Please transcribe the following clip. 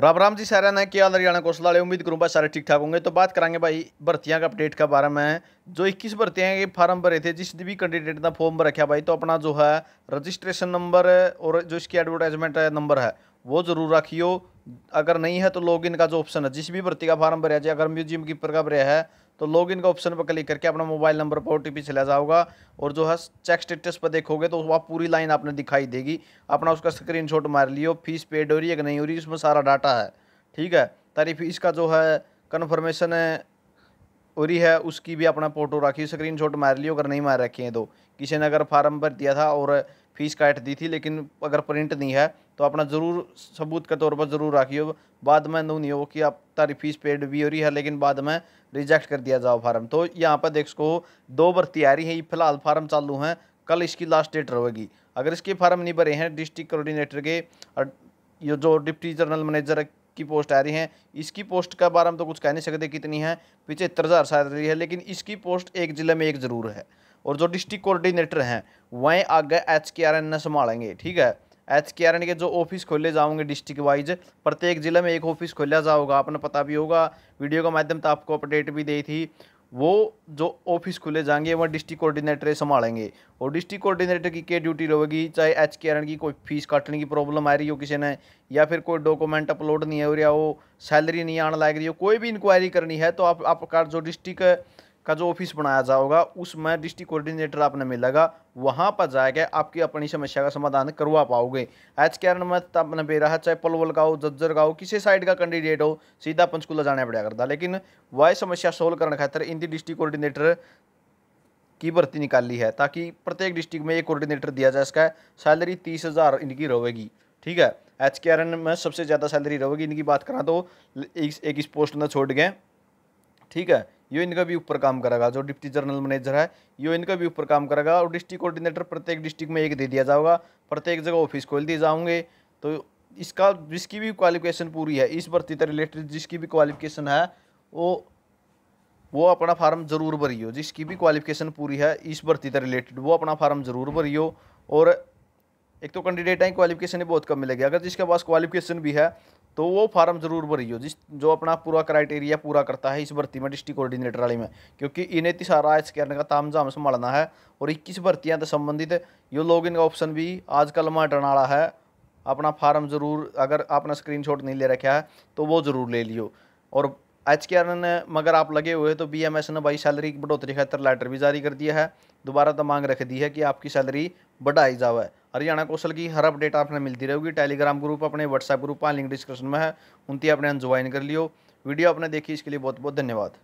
राम राम जी सारे ने क्या हरियाणा कौशल वाले उम्मीद करूँ भाई सारे ठीक ठाक होंगे तो बात करेंगे भाई भर्तियाँ का अपडेट का बारे में जो 21 भर्तियाँ के फार्म भरे थे जिस भी कैंडिडेट ने फॉर्म भर रखा भाई तो अपना जो है रजिस्ट्रेशन नंबर और जो इसकी एडवर्टाइजमेंट नंबर है वो ज़रूर रखियो अगर नहीं है तो लॉग का जो ऑप्शन है जिस भी भर्ती का फार्म भरया जाए अगर म्यूजियम कीपर का भरया है तो लॉग का ऑप्शन पर क्लिक करके अपना मोबाइल नंबर पर ओ टी चला जाओगा और जो है चेक स्टेटस पर देखोगे तो वह पूरी लाइन आपने दिखाई देगी अपना उसका स्क्रीन शॉट मार लियो फीस पेड हो रही है कि नहीं हो रही उसमें सारा डाटा है ठीक है तारी फीस का जो है कन्फर्मेशन हो रही है उसकी भी अपना फोटो रखी स्क्रीन शॉट मार लियो अगर नहीं मार रखी है तो किसी ने अगर फार्म भर दिया था और फीस काट दी थी लेकिन अगर प्रिंट नहीं है तो अपना ज़रूर सबूत के तौर पर ज़रूर राखियो बाद में नहीं हो कि आप तारी फीस पेड भी हो रही है लेकिन बाद में रिजेक्ट कर दिया जाओ फार्म तो यहाँ पर देख सको दो भर्ती आ रही है ये फिलहाल फार्म चालू हैं कल इसकी लास्ट डेट रहेगी अगर इसके फार्म नहीं भरे हैं डिस्ट्रिक्ट कोऑर्डिनेटर के और ये जो डिप्टी जनरल मैनेजर की पोस्ट आ रही है इसकी पोस्ट का बारे में तो कुछ कह नहीं सकते कितनी है पिछहत्तर हज़ार शायद रही है लेकिन इसकी पोस्ट एक ज़िले में एक ज़रूर है और जो डिस्ट्रिक्ट कोऑर्डिनेटर हैं वहीं आगे एच के आर एन संभालेंगे ठीक है एच के आर एन के जो ऑफिस खोले जाओगे डिस्ट्रिक्ट वाइज प्रत्येक ज़िले में एक ऑफिस खोला जाओगा आपने पता भी होगा वीडियो के माध्यम से आपको अपडेट भी दी थी वो जो ऑफिस खुले जाएंगे वह डिस्ट्रिक्ट कोऑर्डिनेटर संभालेंगे और डिस्ट्रिक्ट कोऑर्डिनेटर की क्या ड्यूटी रहेगी चाहे एच के आर एन की कोई फीस काटने की प्रॉब्लम आ रही हो किसी ने या फिर कोई डॉक्यूमेंट अपलोड नहीं हो रहा हो सैलरी नहीं आने लायक रही हो कोई भी इंक्वायरी करनी है तो आप आपका जो डिस्ट्रिक्ट का जो ऑफिस बनाया जाओगा उसमें डिस्ट्रिक्ट कोऑर्डिनेटर आपने मिलेगा वहाँ पर जाके आपकी अपनी समस्या का समाधान करवा पाओगे एच के आर में आपने तो बेरा है चाहे पलवल का हो जज्जर का हो किसी साइड का कैंडिडेट हो सीधा पंचकूला जाने पड़ा करता लेकिन वह समस्या सोल्व करने खातर इन डिस्ट्रिक्ट कोऑर्डिनेटर की भर्ती निकाली है ताकि प्रत्येक डिस्ट्रिक्ट में एक कोऑर्डिनेटर दिया जाए इसका सैलरी तीस हज़ार इनकी रहेगी ठीक है एच के आर एन में सबसे ज़्यादा सैलरी रहेगी इनकी बात करा तो एक इस पोस्ट में छोड़ गए ठीक है यो इनका भी ऊपर काम करेगा जो डिप्टी जनरल मैनेजर है यो इनका भी ऊपर काम करेगा और डिस्ट्रिक्ट कोऑर्डिनेटर प्रत्येक डिस्ट्रिक्ट में एक दे दिया जाएगा प्रत्येक जगह ऑफिस खोल दिए जाओगे तो इसका जिसकी भी क्वालिफिकेशन पूरी है इस भर्ती से रिलेटेड जिसकी भी क्वालिफिकेशन है वो वो अपना फार्म ज़रूर भरियो जिसकी भी क्वालिफिकेशन पूरी है इस भर्ती से रिलेटेड वो अपना फार्म ज़रूर भरियो और एक तो कैंडिडेट हैं क्वालिफिकेशन बहुत कम मिलेगी अगर जिसके पास क्वालिफिकेशन भी है तो वो फार्म ज़रूर हो जिस जो अपना पूरा क्राइटेरिया पूरा करता है इस भर्ती में डिस्ट्रिक्ट कोऑर्डिनेटर वाली में क्योंकि इन्हें तो सारा आज करने का ताम झाम संभालना है और इक्कीस भर्तियाँ तो संबंधित ये लोग का ऑप्शन भी आजकल मटन वाला है अपना फार्म ज़रूर अगर आपने शॉट नहीं ले रखा है तो वो ज़रूर ले लियो और एच के आर ने मगर आप लगे हुए तो बी एम एस ने भाई सैलरी की बढ़ोतरी खातर लेटर भी जारी कर दिया है दोबारा तो मांग रख दी है कि आपकी सैलरी बढ़ाई जावे हरियाणा कौशल की हर अपडेट आपने मिलती रहेगी टेलीग्राम ग्रुप अपने व्हाट्सएप ग्रुप का लिंक डिस्क्रिप्शन में है उनती आपने ज्वाइन कर लियो वीडियो आपने देखी इसके लिए बहुत बहुत धन्यवाद